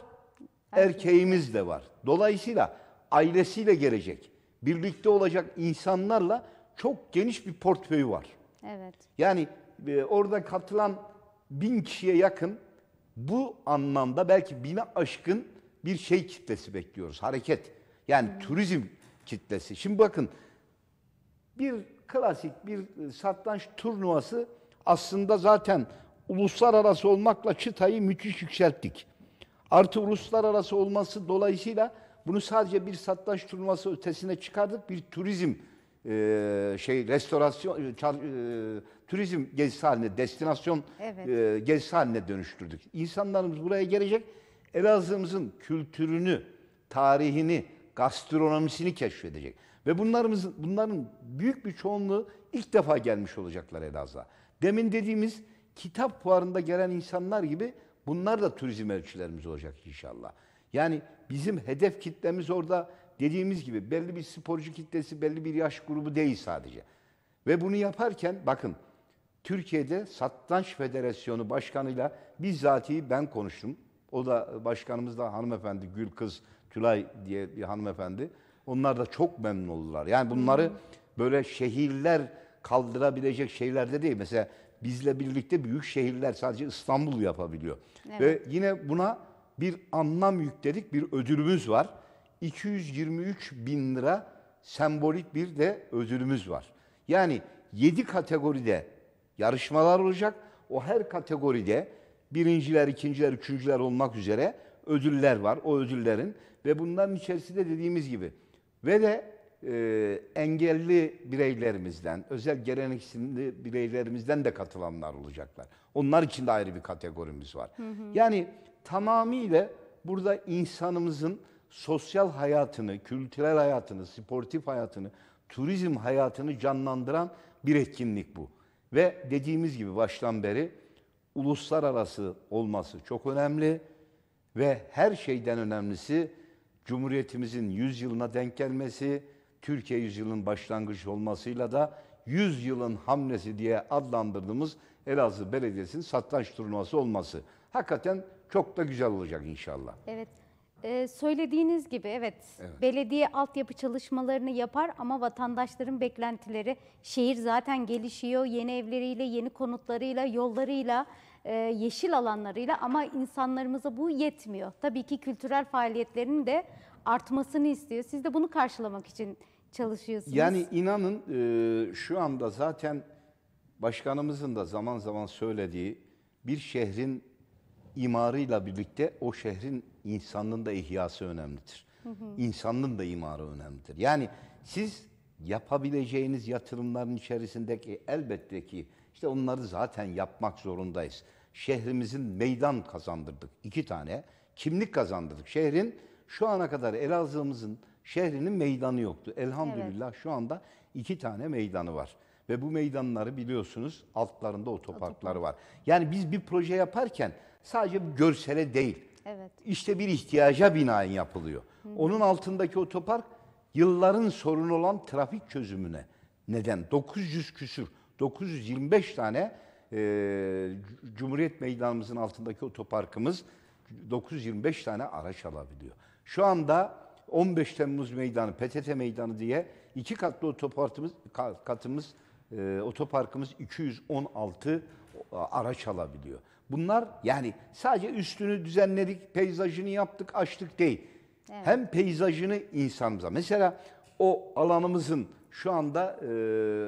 erkeğimiz de var. Dolayısıyla ailesiyle gelecek, birlikte olacak insanlarla çok geniş bir portföyü var. Evet. Yani e, orada katılan bin kişiye yakın bu anlamda belki bine aşkın bir şey kitlesi bekliyoruz. Hareket. Yani hmm. turizm kitlesi. Şimdi bakın bir klasik bir satranç turnuvası aslında zaten uluslararası olmakla çıtayı müthiş yükselttik. Artı uluslararası olması dolayısıyla bunu sadece bir satranç turnuvası ötesine çıkardık. Bir turizm e, şey restorasyon e, çar, e, turizm gezisi haline, destinasyon evet. e, gezisi haline dönüştürdük. İnsanlarımız buraya gelecek. Elazığ'ımızın kültürünü, tarihini, gastronomisini keşfedecek. Ve bunlarımız, bunların büyük bir çoğunluğu ilk defa gelmiş olacaklar Elazığ'a. Demin dediğimiz kitap fuarında gelen insanlar gibi bunlar da turizm elçilerimiz olacak inşallah. Yani bizim hedef kitlemiz orada Dediğimiz gibi belli bir sporcu kitlesi, belli bir yaş grubu değil sadece. Ve bunu yaparken bakın Türkiye'de Satranç Federasyonu Başkanı'yla bizzatihi ben konuştum. O da e, başkanımız da hanımefendi Gül Kız Tülay diye bir hanımefendi. Onlar da çok memnun oldular. Yani bunları böyle şehirler kaldırabilecek şeylerde değil. Mesela bizle birlikte büyük şehirler sadece İstanbul yapabiliyor. Evet. Ve yine buna bir anlam yükledik, bir ödülümüz var. 223 bin lira sembolik bir de ödülümüz var. Yani 7 kategoride yarışmalar olacak. O her kategoride birinciler, ikinciler, üçüncüler olmak üzere ödüller var. O ödüllerin ve bunların içerisinde dediğimiz gibi ve de e, engelli bireylerimizden, özel gelenekli bireylerimizden de katılanlar olacaklar. Onlar için de ayrı bir kategorimiz var. Hı hı. Yani tamamıyla burada insanımızın sosyal hayatını, kültürel hayatını, sportif hayatını, turizm hayatını canlandıran bir etkinlik bu. Ve dediğimiz gibi baştan beri uluslararası olması çok önemli ve her şeyden önemlisi Cumhuriyetimizin 100 yılına denk gelmesi, Türkiye 100 yüzyılın başlangıcı olmasıyla da 100 yılın hamlesi diye adlandırdığımız Elazığ Belediyesi'nin satranç turnuvası olması. Hakikaten çok da güzel olacak inşallah. Evet. Ee, söylediğiniz gibi evet, evet belediye altyapı çalışmalarını yapar ama vatandaşların beklentileri şehir zaten gelişiyor yeni evleriyle yeni konutlarıyla yollarıyla e, yeşil alanlarıyla ama insanlarımıza bu yetmiyor. Tabii ki kültürel faaliyetlerin de artmasını istiyor. Siz de bunu karşılamak için çalışıyorsunuz. Yani inanın e, şu anda zaten başkanımızın da zaman zaman söylediği bir şehrin imarıyla birlikte o şehrin insanının da ihyası önemlidir. Hı da imarı önemlidir. Yani siz yapabileceğiniz yatırımların içerisindeki elbette ki işte onları zaten yapmak zorundayız. Şehrimizin meydan kazandırdık iki tane. Kimlik kazandırdık. Şehrin şu ana kadar Elazığ'ımızın şehrinin meydanı yoktu. Elhamdülillah evet. şu anda iki tane meydanı var. Ve bu meydanları biliyorsunuz altlarında otoparklar Otopark. var. Yani biz bir proje yaparken sadece görsele değil. Evet. İşte bir ihtiyaca binaen yapılıyor. Hı. Onun altındaki otopark yılların sorunu olan trafik çözümüne neden. 900 küsür, 925 tane e, Cumhuriyet Meydanımızın altındaki otoparkımız 925 tane araç alabiliyor. Şu anda 15 Temmuz Meydanı, PTT Meydanı diye iki katlı otoparkımız, katımız, e, otoparkımız 216 araç alabiliyor. Bunlar yani sadece üstünü düzenledik, peyzajını yaptık, açtık değil. Evet. Hem peyzajını insanımıza. Mesela o alanımızın şu anda e,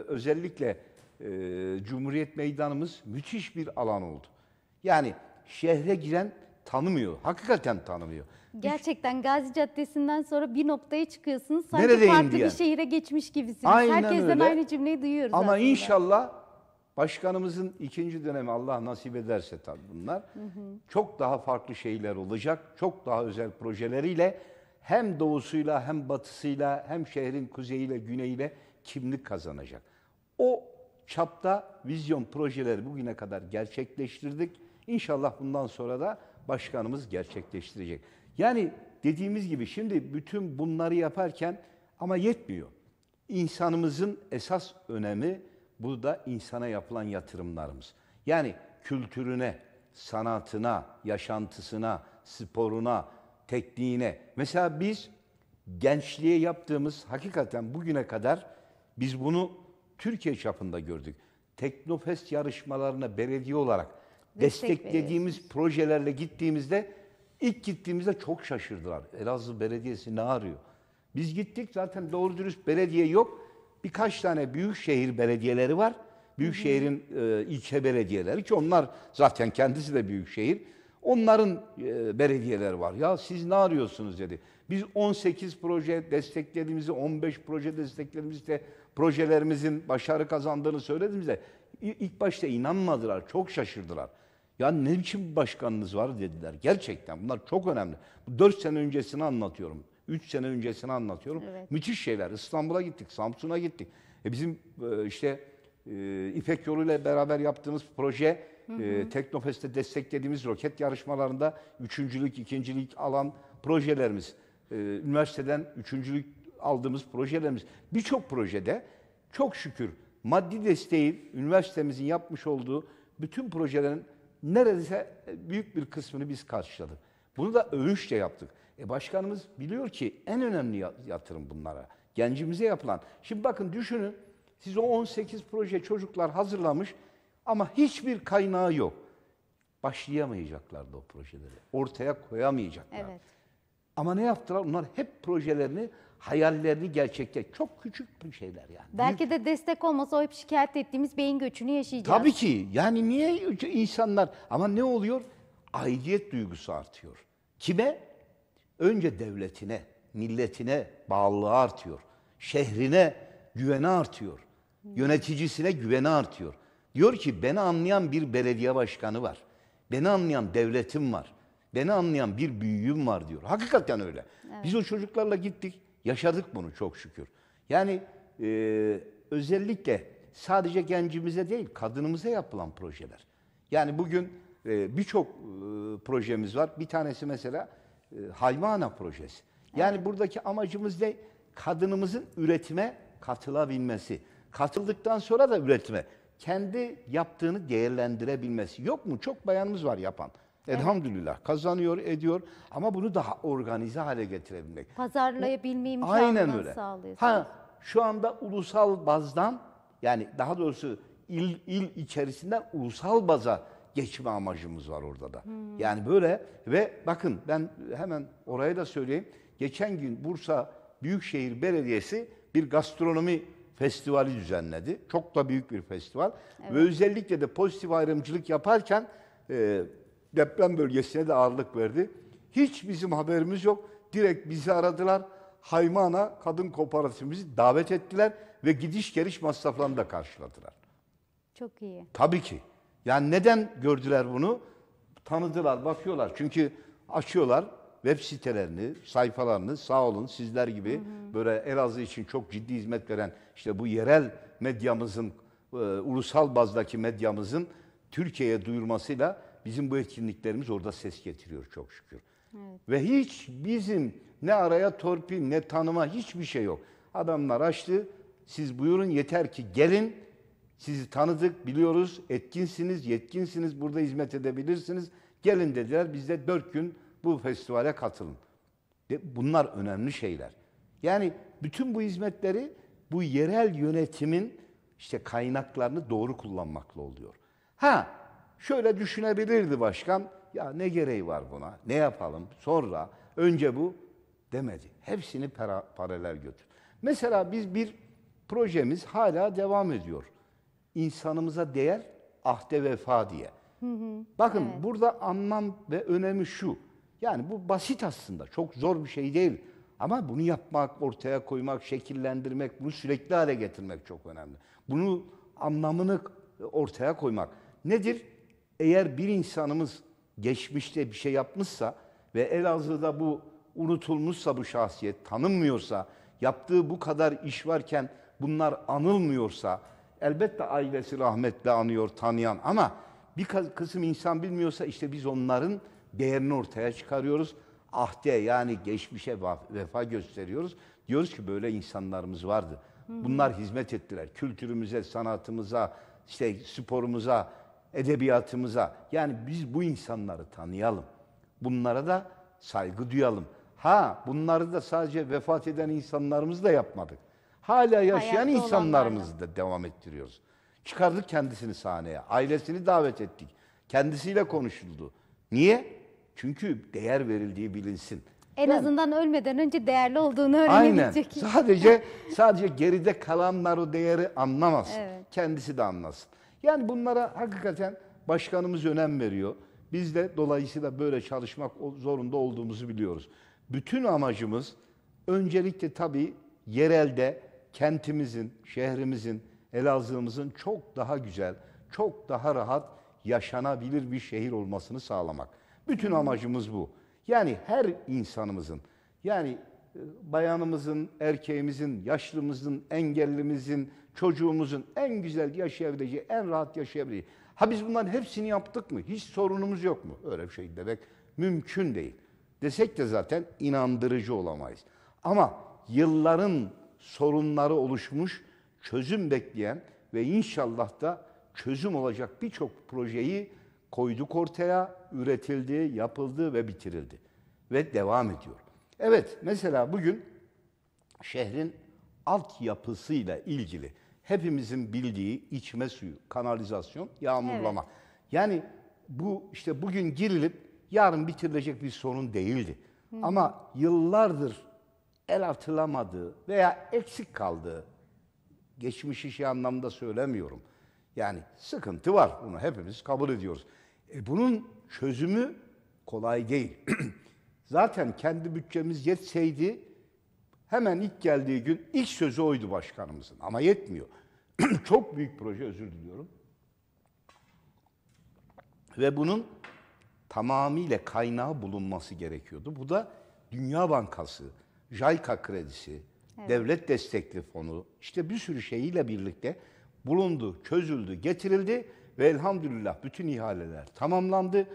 özellikle e, Cumhuriyet Meydanımız müthiş bir alan oldu. Yani şehre giren tanımıyor. Hakikaten tanımıyor. Gerçekten Gazi Caddesi'nden sonra bir noktaya çıkıyorsunuz. Sanki Neredeyim farklı diye. bir şehire geçmiş gibisiniz. Aynen Herkesten öyle. aynı cümleyi duyuyoruz Ama aslında. inşallah Başkanımızın ikinci dönemi Allah nasip ederse tabii bunlar. Hı hı. Çok daha farklı şeyler olacak. Çok daha özel projeleriyle hem doğusuyla hem batısıyla hem şehrin kuzeyiyle güneyiyle kimlik kazanacak. O çapta vizyon projeleri bugüne kadar gerçekleştirdik. İnşallah bundan sonra da başkanımız gerçekleştirecek. Yani dediğimiz gibi şimdi bütün bunları yaparken ama yetmiyor. İnsanımızın esas önemi bu da insana yapılan yatırımlarımız. Yani kültürüne, sanatına, yaşantısına, sporuna, tekniğine. Mesela biz gençliğe yaptığımız hakikaten bugüne kadar biz bunu Türkiye çapında gördük. Teknofest yarışmalarına belediye olarak desteklediğimiz projelerle gittiğimizde ilk gittiğimizde çok şaşırdılar. Elazığ Belediyesi ne arıyor? Biz gittik zaten doğru dürüst belediye yok birkaç tane büyük şehir belediyeleri var. Büyük şehrin e, ilçe belediyeleri ki onlar zaten kendisi de büyük şehir. Onların e, belediyeleri var. Ya siz ne arıyorsunuz dedi. Biz 18 proje desteklediğimizi, 15 proje desteklediğimizi de projelerimizin başarı kazandığını söylediğimizde ilk başta inanmadılar, çok şaşırdılar. Ya ne biçim başkanınız var dediler. Gerçekten bunlar çok önemli. 4 sene öncesini anlatıyorum. 3 sene öncesini anlatıyorum. Evet. Müthiş şeyler. İstanbul'a gittik, Samsun'a gittik. E bizim e, işte e, İpek Yolu ile beraber yaptığımız proje e, hı hı. Teknofest'te desteklediğimiz roket yarışmalarında üçüncülük, ikincilik alan projelerimiz, üniversiteden üçüncülük aldığımız projelerimiz, birçok projede çok şükür maddi desteği üniversitemizin yapmış olduğu bütün projelerin neredeyse büyük bir kısmını biz karşıladık. Bunu da övünçle yaptık. E başkanımız biliyor ki en önemli yatırım bunlara. Gencimize yapılan. Şimdi bakın düşünün siz o 18 proje çocuklar hazırlamış ama hiçbir kaynağı yok. Başlayamayacaklardı o projeleri. Ortaya koyamayacaklar. Evet. Ama ne yaptılar? Onlar hep projelerini, hayallerini gerçekte çok küçük bir şeyler yani. Belki de destek olmasa o hep şikayet ettiğimiz beyin göçünü yaşayacağız. Tabii ki. Yani niye insanlar ama ne oluyor? Aidiyet duygusu artıyor. Kime? önce devletine, milletine bağlılığı artıyor. Şehrine güveni artıyor. Yöneticisine güveni artıyor. Diyor ki beni anlayan bir belediye başkanı var. Beni anlayan devletim var. Beni anlayan bir büyüğüm var diyor. Hakikaten öyle. Evet. Biz o çocuklarla gittik. Yaşadık bunu çok şükür. Yani e, özellikle sadece gencimize değil kadınımıza yapılan projeler. Yani bugün e, birçok e, projemiz var. Bir tanesi mesela e, Haymana projesi. Yani evet. buradaki amacımız ne? Kadınımızın üretime katılabilmesi. Katıldıktan sonra da üretime. Kendi yaptığını değerlendirebilmesi. Yok mu? Çok bayanımız var yapan. Elhamdülillah kazanıyor, ediyor ama bunu daha organize hale getirebilmek. Pazarlayabilme imkanını Aynen öyle. Ha, şu anda ulusal bazdan yani daha doğrusu il, il içerisinden ulusal baza geçme amacımız var orada da. Hmm. Yani böyle ve bakın ben hemen oraya da söyleyeyim. Geçen gün Bursa Büyükşehir Belediyesi bir gastronomi festivali düzenledi. Çok da büyük bir festival. Evet. Ve özellikle de pozitif ayrımcılık yaparken e, deprem bölgesine de ağırlık verdi. Hiç bizim haberimiz yok. Direkt bizi aradılar. Haymana Kadın Kooperatifimizi davet ettiler ve gidiş geliş masraflarını da karşıladılar. Çok iyi. Tabii ki. Yani neden gördüler bunu? Tanıdılar, bakıyorlar. Çünkü açıyorlar web sitelerini, sayfalarını sağ olun sizler gibi hı hı. böyle Elazığ için çok ciddi hizmet veren işte bu yerel medyamızın, e, ulusal bazdaki medyamızın Türkiye'ye duyurmasıyla bizim bu etkinliklerimiz orada ses getiriyor çok şükür. Evet. Ve hiç bizim ne araya torpil ne tanıma hiçbir şey yok. Adamlar açtı. Siz buyurun yeter ki gelin sizi tanıdık, biliyoruz, etkinsiniz, yetkinsiniz, burada hizmet edebilirsiniz. Gelin dediler, biz de dört gün bu festivale katılın. Bunlar önemli şeyler. Yani bütün bu hizmetleri bu yerel yönetimin işte kaynaklarını doğru kullanmakla oluyor. Ha şöyle düşünebilirdi başkan. Ya ne gereği var buna? Ne yapalım? Sonra önce bu demedi. Hepsini para, paralel götür. Mesela biz bir projemiz hala devam ediyor insanımıza değer ahde vefa diye. Hı hı. Bakın evet. burada anlam ve önemi şu. Yani bu basit aslında. Çok zor bir şey değil. Ama bunu yapmak, ortaya koymak, şekillendirmek, bunu sürekli hale getirmek çok önemli. Bunu anlamını ortaya koymak. Nedir? Eğer bir insanımız geçmişte bir şey yapmışsa ve Elazığ'da bu unutulmuşsa bu şahsiyet tanınmıyorsa, yaptığı bu kadar iş varken bunlar anılmıyorsa, Elbette ailesi rahmetle anıyor, tanıyan ama bir kısım insan bilmiyorsa işte biz onların değerini ortaya çıkarıyoruz. Ahde yani geçmişe vefa gösteriyoruz. Diyoruz ki böyle insanlarımız vardı. Bunlar hizmet ettiler. Kültürümüze, sanatımıza, işte sporumuza, edebiyatımıza. Yani biz bu insanları tanıyalım. Bunlara da saygı duyalım. Ha bunları da sadece vefat eden insanlarımızla yapmadık hala yaşayan Hayatta insanlarımızı da devam ettiriyoruz. Çıkardık kendisini sahneye. Ailesini davet ettik. Kendisiyle konuşuldu. Niye? Çünkü değer verildiği bilinsin. En yani, azından ölmeden önce değerli olduğunu öğrenebilecek. Aynen. Sadece sadece geride kalanlar o değeri anlamasın. Evet. Kendisi de anlasın. Yani bunlara hakikaten başkanımız önem veriyor. Biz de dolayısıyla böyle çalışmak zorunda olduğumuzu biliyoruz. Bütün amacımız öncelikle tabii yerelde kentimizin, şehrimizin, Elazığ'ımızın çok daha güzel, çok daha rahat yaşanabilir bir şehir olmasını sağlamak. Bütün amacımız bu. Yani her insanımızın, yani e, bayanımızın, erkeğimizin, yaşlımızın, engellimizin, çocuğumuzun en güzel yaşayabileceği, en rahat yaşayabileceği. Ha biz bunların hepsini yaptık mı? Hiç sorunumuz yok mu? Öyle bir şey demek mümkün değil. Desek de zaten inandırıcı olamayız. Ama yılların sorunları oluşmuş, çözüm bekleyen ve inşallah da çözüm olacak birçok projeyi koyduk ortaya, üretildi, yapıldı ve bitirildi. Ve devam ediyor. Evet, mesela bugün şehrin altyapısıyla ilgili hepimizin bildiği içme suyu, kanalizasyon, yağmurlama. Evet. Yani bu işte bugün girilip yarın bitirilecek bir sorun değildi. Hı. Ama yıllardır el atılamadığı veya eksik kaldığı geçmiş işi anlamda söylemiyorum. Yani sıkıntı var. Bunu hepimiz kabul ediyoruz. E bunun çözümü kolay değil. Zaten kendi bütçemiz yetseydi hemen ilk geldiği gün ilk sözü oydu başkanımızın. Ama yetmiyor. Çok büyük proje özür diliyorum. Ve bunun tamamıyla kaynağı bulunması gerekiyordu. Bu da Dünya Bankası JICA kredisi, evet. devlet destekli fonu işte bir sürü şeyiyle birlikte bulundu, çözüldü, getirildi ve elhamdülillah bütün ihaleler tamamlandı.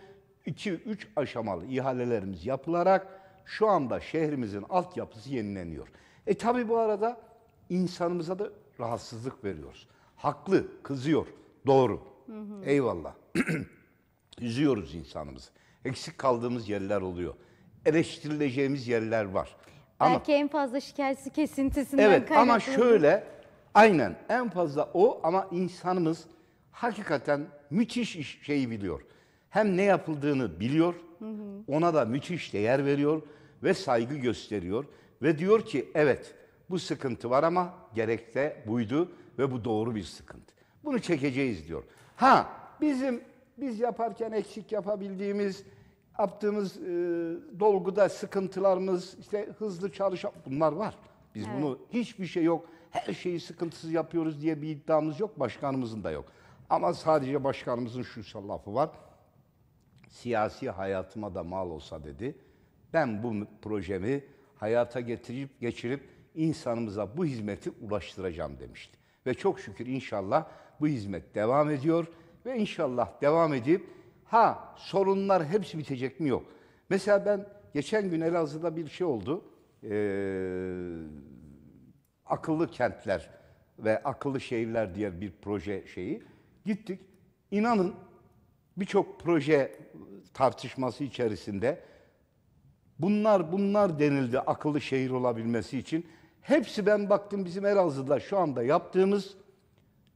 2-3 aşamalı ihalelerimiz yapılarak şu anda şehrimizin altyapısı yenileniyor. E tabi bu arada insanımıza da rahatsızlık veriyoruz. Haklı, kızıyor. Doğru. Hı hı. Eyvallah. Üzüyoruz insanımızı. Eksik kaldığımız yerler oluyor. Eleştirileceğimiz yerler var. Ama, Belki en fazla şikayetsi kesintisinden evet ama şöyle aynen en fazla o ama insanımız hakikaten müthiş şeyi biliyor. Hem ne yapıldığını biliyor, ona da müthiş değer veriyor ve saygı gösteriyor. Ve diyor ki evet bu sıkıntı var ama gerekte buydu ve bu doğru bir sıkıntı. Bunu çekeceğiz diyor. Ha bizim biz yaparken eksik yapabildiğimiz yaptığımız e, dolguda sıkıntılarımız, işte hızlı çalışan bunlar var. Biz evet. bunu hiçbir şey yok, her şeyi sıkıntısız yapıyoruz diye bir iddiamız yok, başkanımızın da yok. Ama sadece başkanımızın şu lafı var. Siyasi hayatıma da mal olsa dedi. Ben bu projemi hayata getirip geçirip insanımıza bu hizmeti ulaştıracağım demişti. Ve çok şükür inşallah bu hizmet devam ediyor ve inşallah devam edip Ha sorunlar hepsi bitecek mi? Yok. Mesela ben geçen gün Elazığ'da bir şey oldu. Ee, akıllı kentler ve akıllı şehirler diye bir proje şeyi. Gittik. İnanın birçok proje tartışması içerisinde bunlar bunlar denildi akıllı şehir olabilmesi için. Hepsi ben baktım bizim Elazığ'da şu anda yaptığımız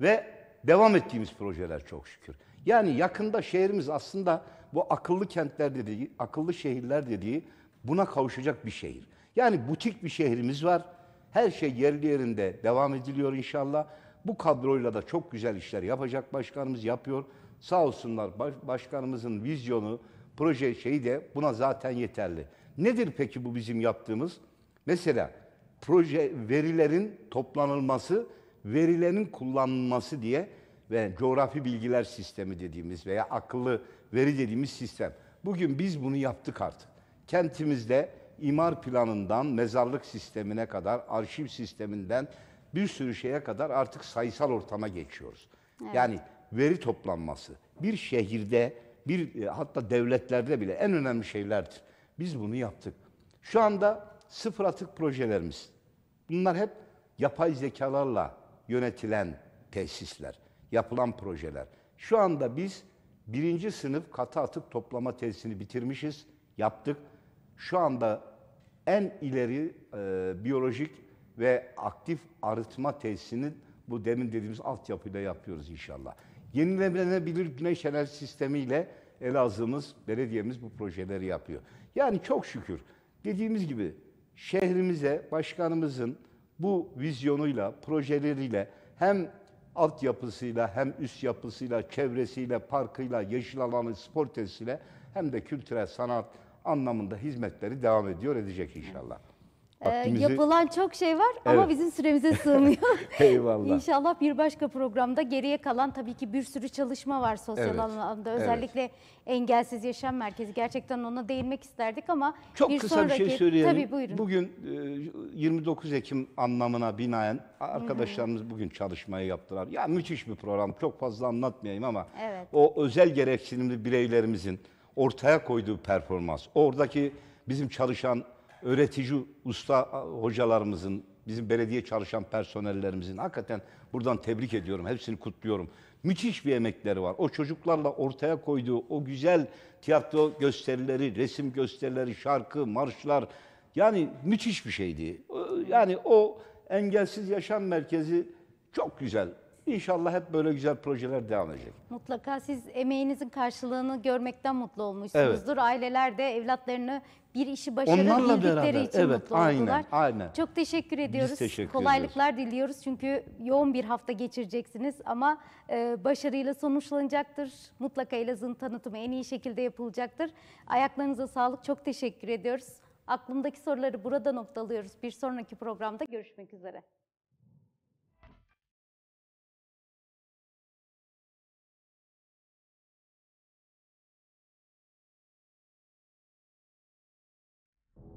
ve devam ettiğimiz projeler çok şükür. Yani yakında şehrimiz aslında bu akıllı kentler dediği, akıllı şehirler dediği buna kavuşacak bir şehir. Yani butik bir şehrimiz var. Her şey yerli yerinde devam ediliyor inşallah. Bu kadroyla da çok güzel işler yapacak başkanımız yapıyor. Sağ olsunlar başkanımızın vizyonu, proje şeyi de buna zaten yeterli. Nedir peki bu bizim yaptığımız? Mesela proje verilerin toplanılması, verilerin kullanılması diye ve coğrafi bilgiler sistemi dediğimiz veya akıllı veri dediğimiz sistem. Bugün biz bunu yaptık artık. Kentimizde imar planından mezarlık sistemine kadar, arşiv sisteminden bir sürü şeye kadar artık sayısal ortama geçiyoruz. Evet. Yani veri toplanması bir şehirde, bir e, hatta devletlerde bile en önemli şeylerdir. Biz bunu yaptık. Şu anda sıfır atık projelerimiz. Bunlar hep yapay zekalarla yönetilen tesisler yapılan projeler. Şu anda biz birinci sınıf katı atık toplama tesisini bitirmişiz, yaptık. Şu anda en ileri e, biyolojik ve aktif arıtma tesisini bu demin dediğimiz altyapıyla yapıyoruz inşallah. Yenilenebilir güneş enerji sistemiyle Elazığ'ımız, belediyemiz bu projeleri yapıyor. Yani çok şükür dediğimiz gibi şehrimize başkanımızın bu vizyonuyla, projeleriyle hem altyapısıyla hem üst yapısıyla, çevresiyle, parkıyla, yeşil alanı, spor tesisiyle hem de kültürel sanat anlamında hizmetleri devam ediyor edecek inşallah. Vaktimizi... Ee, yapılan çok şey var evet. ama bizim süremize sığmıyor. Eyvallah. İnşallah bir başka programda geriye kalan tabii ki bir sürü çalışma var sosyal evet. alanda. Özellikle evet. Engelsiz Yaşam Merkezi gerçekten ona değinmek isterdik ama çok bir kısa bir şey söyleyelim. Tabii buyurun. Bugün 29 e, Ekim anlamına binaen arkadaşlarımız Hı -hı. bugün çalışmayı yaptılar. Ya müthiş bir program. Çok fazla anlatmayayım ama evet. o özel gereksinimli bireylerimizin ortaya koyduğu performans, oradaki bizim çalışan öğretici usta hocalarımızın, bizim belediye çalışan personellerimizin hakikaten buradan tebrik ediyorum. Hepsini kutluyorum. Müthiş bir emekleri var. O çocuklarla ortaya koyduğu o güzel tiyatro gösterileri, resim gösterileri, şarkı, marşlar yani müthiş bir şeydi. Yani o engelsiz yaşam merkezi çok güzel İnşallah hep böyle güzel projeler devam edecek. Mutlaka siz emeğinizin karşılığını görmekten mutlu olmuşsunuzdur. Evet. Aileler de evlatlarını bir işi başarabildikleri için evet, mutlu aynen, oldular. Aynen. Çok teşekkür ediyoruz. Biz teşekkür Kolaylıklar ediyoruz. diliyoruz çünkü yoğun bir hafta geçireceksiniz ama e, başarıyla sonuçlanacaktır. Mutlaka Elazığ'ın tanıtımı en iyi şekilde yapılacaktır. Ayaklarınıza sağlık. Çok teşekkür ediyoruz. Aklımdaki soruları burada noktalıyoruz. Bir sonraki programda görüşmek üzere.